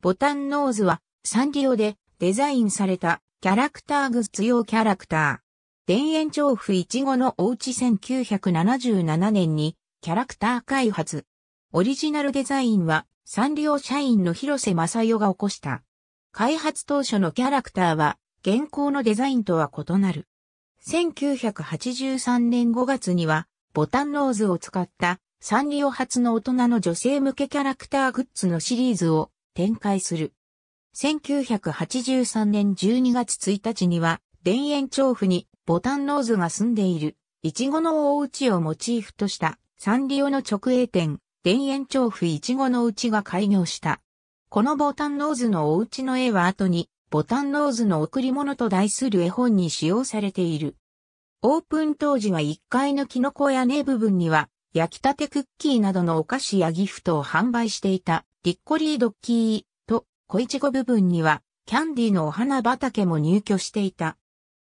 ボタンノーズはサンリオでデザインされたキャラクターグッズ用キャラクター。田園調布いちごのおうち1977年にキャラクター開発。オリジナルデザインはサンリオ社員の広瀬正代が起こした。開発当初のキャラクターは現行のデザインとは異なる。1983年5月にはボタンノーズを使ったサンリオ初の大人の女性向けキャラクターグッズのシリーズを展開する。1983年12月1日には、田園調布にボタンノーズが住んでいる、いちごの大内をモチーフとしたサンリオの直営店、田園調布いちごの内が開業した。このボタンノーズのお内の絵は後に、ボタンノーズの贈り物と題する絵本に使用されている。オープン当時は1階のキノコ屋根部分には、焼きたてクッキーなどのお菓子やギフトを販売していたリッコリードッキーと小いちご部分にはキャンディーのお花畑も入居していた。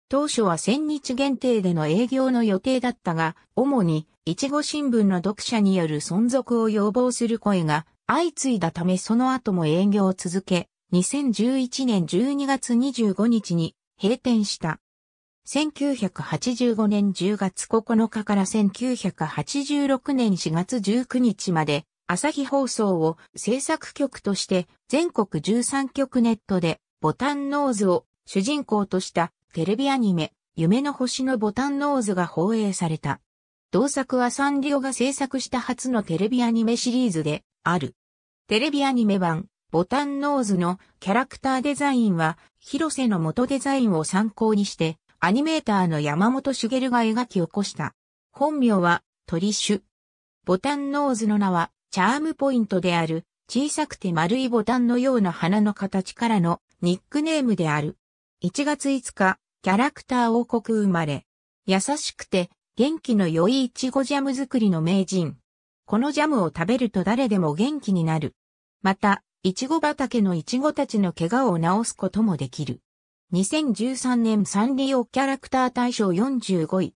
当初は1000日限定での営業の予定だったが、主にいちご新聞の読者による存続を要望する声が相次いだためその後も営業を続け、2011年12月25日に閉店した。1985年10月9日から1986年4月19日まで、朝日放送を制作局として全国13局ネットでボタンノーズを主人公としたテレビアニメ、夢の星のボタンノーズが放映された。同作はサンリオが制作した初のテレビアニメシリーズである。テレビアニメ版、ボタンノーズのキャラクターデザインは、広瀬の元デザインを参考にしてアニメーターの山本茂が描き起こした。本名は、トリシュ。ボタンノーズの名は、チャームポイントである、小さくて丸いボタンのような花の形からのニックネームである。1月5日、キャラクター王国生まれ。優しくて元気の良いイチゴジャム作りの名人。このジャムを食べると誰でも元気になる。また、イチゴ畑のイチゴたちの怪我を治すこともできる。2013年サンリオキャラクター大賞45位。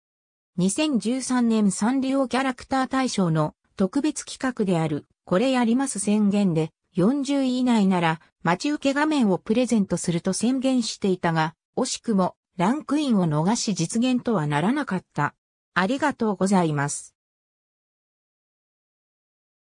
2013年サンリオキャラクター大賞の特別企画である、これやります宣言で、40位以内なら、待ち受け画面をプレゼントすると宣言していたが、惜しくも、ランクインを逃し実現とはならなかった。ありがとうございます。